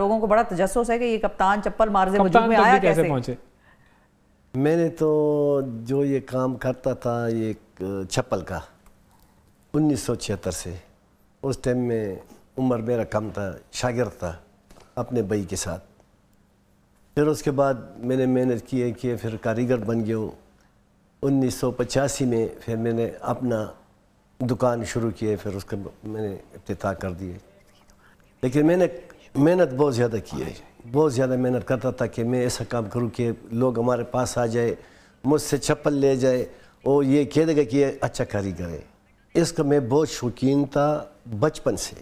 लोगों को बड़ा तजस्स है कि ये कप्तान चप्पल मारजे वजूद में आया कैसे पहुंचे मैंने तो जो ये काम करता था ये चप्पल का उन्नीस सौ छिहत्तर से उस टाइम में उम्र मेरा कम था शागिर था अपने भाई के साथ फिर उसके बाद मैंने मेहनत की है कि फिर कारीगर बन गया उन्नीस सौ पचासी में फिर मैंने अपना दुकान शुरू किए फिर उसके मैंने इफ्त कर दिए लेकिन मैंने मेहनत बहुत ज़्यादा की है बहुत ज़्यादा मेहनत करता था कि मैं ऐसा काम करूँ कि लोग हमारे पास आ जाए मुझसे चप्पल ले जाए और ये कह देगा कि ये अच्छा कारीगर है इसका मैं बहुत शौकीन था बचपन से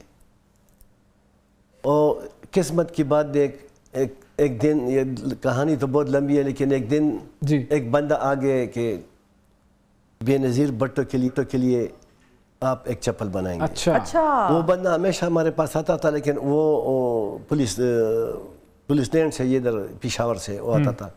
और किस्मत की बात देख एक एक दिन ये कहानी तो बहुत लंबी है लेकिन एक दिन जी एक बंदा आ गया कि बेनज़ीर भट्टो के लिए तो के लिए आप एक चप्पल बनाएंगे अच्छा अच्छा वो बंदा हमेशा हमारे पास आता था लेकिन वो, वो पुलिस पुलिस स्टैंड से इधर पिशावर से वो आता हम्म। था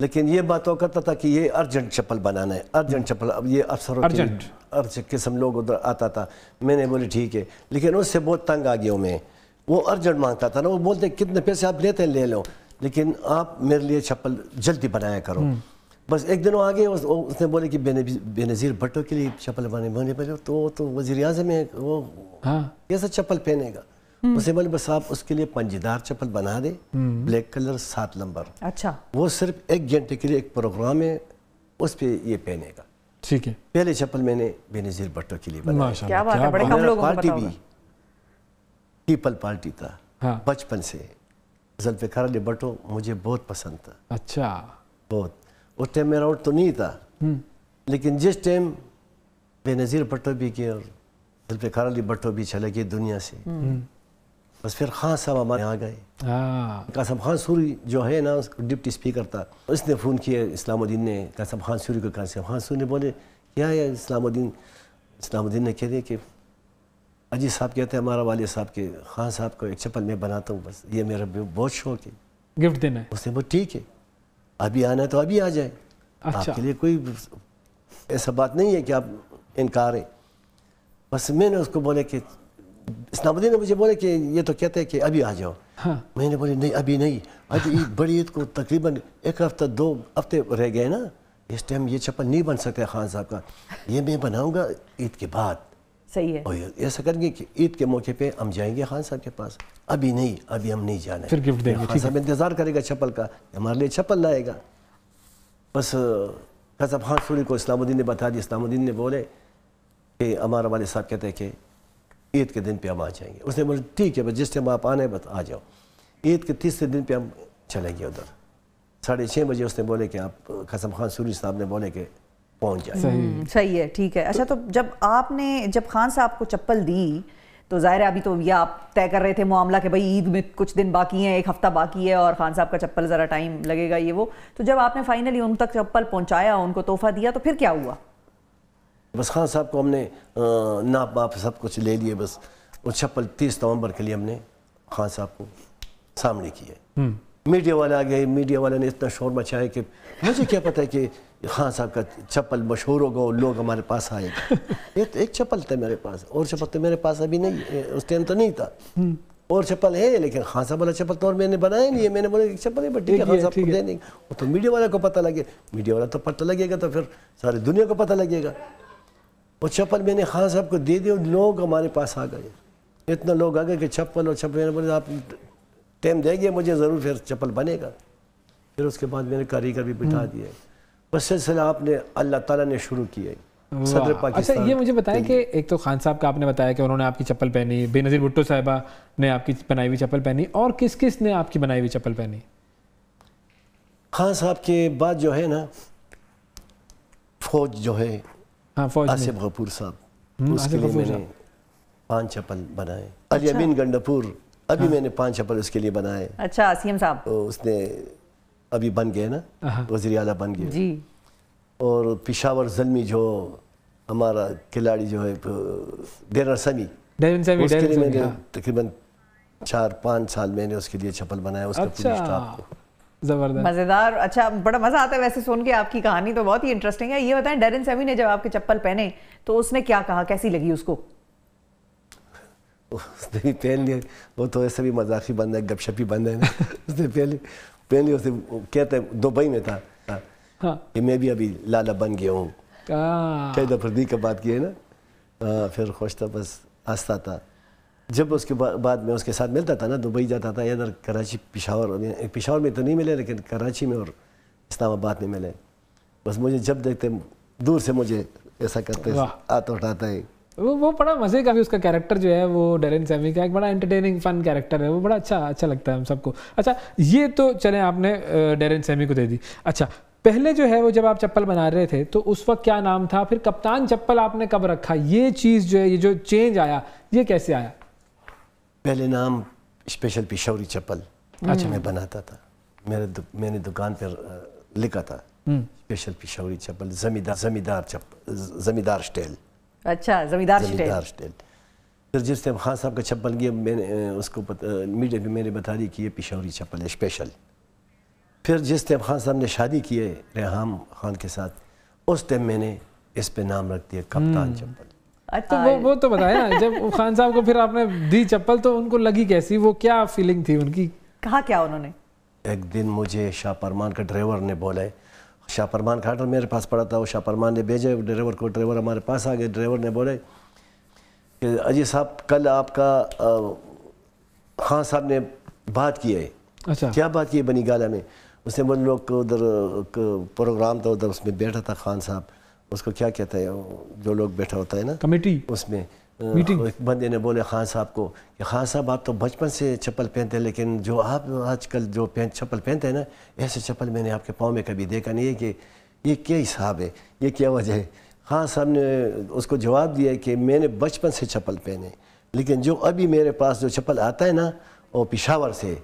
लेकिन ये बात वो करता था कि ये अर्जेंट चप्पल बनाना है अर्जेंट चप्पल अब ये अफसर अर्जेंट अर्जेंट किस्म लोग उधर आता था मैंने बोली ठीक है लेकिन उससे बहुत तंग आ गया मैं वो अर्जेंट मांगता था ना वो बोलते कितने पैसे आप लेते हैं ले लो लेकिन आप मेरे लिए चप्पल जल्दी बनाया करो हम्म। बस एक दिनों आगे उस, उसने बोले कि बेने, बेनज़ीर भट्टो के लिए चप्पल बने पहले तो तो वजीर अजम है वो हाँ। चप्पल पहनेगा हम्म। उसने बोले बस आप उसके लिए पंजीदार चप्पल बना दे हम्म। ब्लैक कलर सात नंबर अच्छा वो सिर्फ एक घंटे के लिए एक प्रोग्राम है उस पर ये पहनेगा ठीक है पहले चप्पल मैंने बेनज़ीर भट्टो के लिए बनाया पार्टी भी पीपल पार्टी था हाँ। बचपन से जुल्फ़िकार अली भट्टो मुझे बहुत पसंद था अच्छा बहुत उस टाइम मेरा आउट तो नहीं था हम्म। लेकिन जिस टाइम बेनज़ीर भट्टो भी के और खार अली भट्टो भी चले गए दुनिया से हम्म। हम्म। बस फिर खान साहब हमारे यहाँ गए कासम खान सूरी जो है ना उसको डिप्टी स्पीकर था उसने फ़ोन किया इस्लामुद्दीन ने कासम खान सूरी को कासम खान सूरी ने बोले क्या है इस्लामुद्दीन इस्लामुद्दीन ने कह दिया कि अजीत साहब कहते हैं हमारा वाले साहब के खान साहब को एक चप्पल मैं बनाता हूँ बस ये मेरा बहुत शौक है गिफ्ट देना है उसने बोल ठीक है अभी आना है तो अभी आ जाए अच्छा। आपके लिए कोई ऐसा बात नहीं है कि आप इनकार है बस मैंने उसको बोले कि इस्लामुद्दीन ने मुझे बोले कि ये तो कहते हैं कि अभी आ जाओ हाँ। मैंने बोले नहीं अभी नहीं आज ईद बड़ी ईद को तकरीबन एक हफ्ता दो हफ्ते रह गए ना इस टाइम ये चप्पल नहीं बन सकता खान साहब का ये मैं बनाऊँगा ईद के बाद सही है और ऐसा करेंगे कि ईद के मौके पे हम जाएंगे खान साहब के पास अभी नहीं अभी हम नहीं जाना फिर गिफ्ट देंगे खान साहब इंतज़ार करेगा चप्पल का हमारे लिए चप्पल लाएगा बस खान सूरी को इस्लामुद्दीन ने बता दिया इस्लामुद्दीन ने बोले कि हमारा वाले साहब कहते हैं कि ईद के दिन पर हम आ जाएंगे उसने बोले ठीक है बस जिस टाइम आप आना है बस आ जाओ ईद के तीसरे दिन पर हम चलेंगे उधर साढ़े छः बजे उसने बोले कि आप खसम खान सूरी साहब ने बोले कि पहुंच जाए सही।, हम्म, सही है ठीक है अच्छा तो, जब आपने जब खान साहब को चप्पल दी तो ज़ाहिर है अभी तो ये आप तय कर रहे थे मामला कि भाई ईद में कुछ दिन बाकी हैं एक हफ़्ता बाकी है और खान साहब का चप्पल ज़रा टाइम लगेगा ये वो तो जब आपने फाइनली उन तक चप्पल पहुंचाया उनको तोहफा दिया तो फिर क्या हुआ बस खान साहब को हमने नाप बाप सब कुछ ले लिए बस वो चप्पल तीस नवंबर के लिए हमने खान साहब को सामने किया मीडिया वाले आ गए मीडिया वाले ने इतना शोर मचाया कि मुझे क्या पता है कि खान साहब का चप्पल मशहूर होगा और लोग हमारे पास आए एक तो एक चप्पल था मेरे पास और चप्पल तो मेरे पास अभी नहीं उस टाइम तो नहीं था और चप्पल है लेकिन खान साहब वाला चप्पल तो और मैंने बनाया नहीं है मैंने बोला चप्पल है बट ठीक है खान साहब को दे देंगे वो तो मीडिया वाले को पता लगे मीडिया वाला तो पता लगेगा तो फिर सारी दुनिया को पता लगेगा वो चप्पल मैंने खान साहब को दे दी और लोग हमारे पास आ गए इतना लोग आ गए कि चप्पल और चप्पल मैंने बोले आप टाइम देंगे मुझे ज़रूर फिर चप्पल बनेगा फिर उसके बाद मैंने कारीगर भी बिठा हम्म। दिए बस सिलसिला आपने अल्लाह ताला ने शुरू किया सदर पाकिस्तान अच्छा ये मुझे बताया कि एक तो खान साहब का आपने बताया कि उन्होंने आपकी चप्पल पहनी बेनज़ीर भुट्टो साहिबा ने आपकी बनाई हुई चप्पल पहनी और किस किस ने आपकी बनाई हुई चप्पल पहनी खान साहब के बाद जो है ना फौज जो है हाँ फौज आसिफ गफूर साहब हम्म, उसके लिए मैंने पाँच चप्पल बनाए अली अच्छा। अमीन गंडापुर अभी हाँ। मैंने पांच अपर उसके लिए बनाए अच्छा सीएम साहब तो उसने अभी बन गए ना हाँ, हाँ। वजी अला बन गए जी और पिशावर जलमी जो हमारा खिलाड़ी जो है तो डेरर सनी तकरीबन चार पाँच साल मैंने उसके लिए चप्पल बनाया उसका अच्छा। स्टाफ को जबरदस्त मजेदार अच्छा बड़ा मजा आता है वैसे सुन के आपकी कहानी तो बहुत ही इंटरेस्टिंग है ये बताएं डेरिन सेमी ने जब आपके चप्पल पहने तो उसने क्या कहा कैसी लगी उसको उसने भी पहन लिए वो तो ऐसे भी मजाकी बंद है गपशपी बंद है ना उसने पहले पहन लिया उसने कहते दुबई में था हाँ। कि मैं भी अभी लाला बन गया हूँ कई दफरदी का बात की है ना आ, फिर खुश था बस हंसता था जब उसके बा, बाद में उसके साथ मिलता था ना दुबई जाता था इधर कराची पिशावर पिशावर में तो नहीं मिले लेकिन कराची में और इस्लामाबाद में मिले बस मुझे जब देखते दूर से मुझे ऐसा करते हाथ उठाता है वो वो बड़ा मज़े का भी उसका कैरेक्टर जो है वो डेरिन सेमी का एक बड़ा एंटरटेनिंग फन कैरेक्टर है वो बड़ा अच्छा अच्छा लगता है हम सबको अच्छा ये तो चले आपने डेरिन सेमी को दे दी अच्छा पहले जो है वो जब आप चप्पल बना रहे थे तो उस वक्त क्या नाम था फिर कप्तान चप्पल आपने कब रखा ये चीज़ जो है ये जो चेंज आया ये कैसे आया पहले नाम स्पेशल पिशौरी चप्पल हम्म। अच्छा मैं बनाता था मेरे दु, मैंने दुकान पर लिखा था स्पेशल हम्म। पिशौरी चप्पल जमींदार जमींदार चप्पल जमींदार स्टाइल अच्छा जमींदार जमींदार स्टेट सरजित सेब खान साहब का छप्पल गया मैंने उसको मीडिया में मैंने बता दी कि ये पिशौरी छप्पल है स्पेशल फिर जिस टाइम खान साहब ने शादी की है रेहम खान के साथ उस टाइम मैंने इस पे नाम रख दिया कप्तान हम्म। चप्पल अच्छा, तो वो वो तो बताया जब खान साहब को फिर आपने दी चप्पल तो उनको लगी कैसी वो क्या फीलिंग थी उनकी कहा क्या उन्होंने एक दिन मुझे शाह परमान का ड्राइवर ने बोला है शाहपरमान खाटर मेरे पास पड़ा था वो शाहपरमान ने भेजे ड्राइवर को ड्राइवर हमारे पास आ गए ड्राइवर ने बोले कि अजय साहब कल आपका खान साहब ने बात की है अच्छा क्या बात की है बनी गाला में उसने बोले लोग उधर प्रोग्राम था उधर उसमें बैठा था खान साहब उसको क्या कहता है जो लोग बैठा होता है ना कमेटी उसमें मीटिंग एक बंदे ने बोले खान हाँ साहब को कि खान हाँ साहब आप तो बचपन से चप्पल पहनते हैं लेकिन जो आप आजकल जो पहन चप्पल पहनते हैं ना ऐसे चप्पल मैंने आपके पाँव में कभी देखा नहीं है कि ये क्या हिसाब है ये क्या वजह है खान हाँ साहब ने उसको जवाब दिया कि मैंने बचपन से चप्पल पहने लेकिन जो अभी मेरे पास जो चप्पल आता है ना वो पिशावर से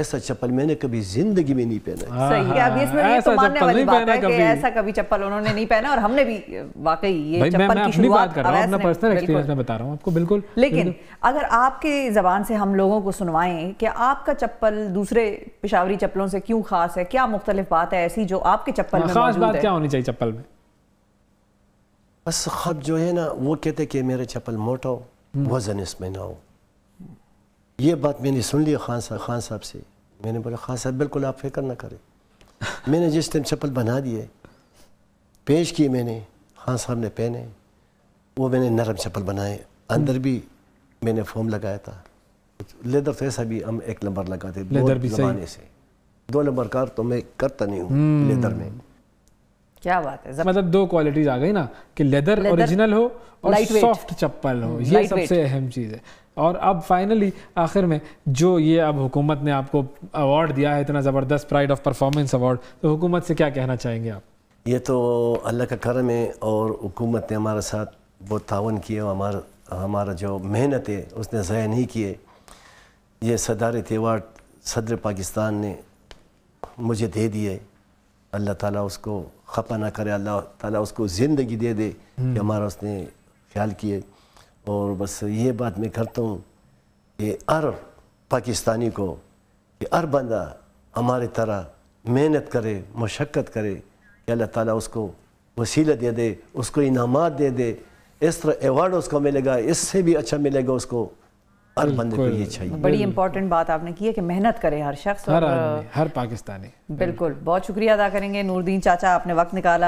ऐसा चप्पल मैंने कभी जिंदगी में नहीं पहना हाँ, सही है हाँ, इसमें ये तो मानने वाली बात है कि ऐसा कभी चप्पल उन्होंने नहीं पहना और हमने भी वाकई ये चप्पल की कर रहा अपना पर्सनल एक्सपीरियंस मैं बता रहा आपको बिल्कुल लेकिन अगर आपके जबान से हम लोगों को सुनवाएं कि आपका चप्पल दूसरे पेशावरी चप्पलों से क्यों खास है क्या मुख्तलिफ बात है ऐसी जो आपके चप्पल हाँ, खास बात क्या होनी चाहिए चप्पल में बस खब जो है ना वो कहते कि मेरे चप्पल मोटा हो हम्म। वजन इसमें ना हो ये बात मैंने सुन ली खान साहब खान साहब से मैंने बोला खान साहब बिल्कुल आप फिक्र ना करें मैंने जिस टाइम चप्पल बना दिए पेश किए मैंने खान साहब ने पहने वो मैंने नरम चप्पल बनाए अंदर भी मैंने फोम लगाया था लेदर तो ऐसा भी हम एक नंबर लगाते दो नंबर कार तो मैं करता नहीं हूँ हम्म। लेदर में क्या बात है मतलब दो क्वालिटीज आ गई ना कि लेदर ओरिजिनल हो और सॉफ्ट चप्पल हो ये सबसे अहम चीज़ है और अब फाइनली आखिर में जो ये अब हुकूमत ने आपको अवार्ड दिया है इतना ज़बरदस्त प्राइड ऑफ परफॉर्मेंस अवार्ड तो हुकूमत से क्या कहना चाहेंगे आप ये तो अल्लाह का करम है और हुकूमत ने हमारे साथ बहुत तावन किए हमारा हमारा जो मेहनत है उसने ज़ाया नहीं किए ये सदारत अवार्ड सदर पाकिस्तान ने मुझे दे दिए अल्लाह ताला उसको खपा ना करे अल्लाह ताला उसको ज़िंदगी दे दे कि हम्म। हमारा उसने ख्याल किए और बस ये बात मैं करता हूँ कि हर पाकिस्तानी को कि हर बंदा हमारे तरह मेहनत करे मशक्क़त करे कि अल्लाह ताला उसको वसीला दे दे उसको इनामात दे दे इस तरह एवॉर्ड उसको मिलेगा इससे भी अच्छा मिलेगा उसको हर बंदे को ये चाहिए बड़ी इंपॉर्टेंट बात आपने की है कि मेहनत करे हर शख्स हर हर पाकिस्तानी बिल्कुल बहुत शुक्रिया अदा करेंगे नूरदीन चाचा आपने वक्त निकाला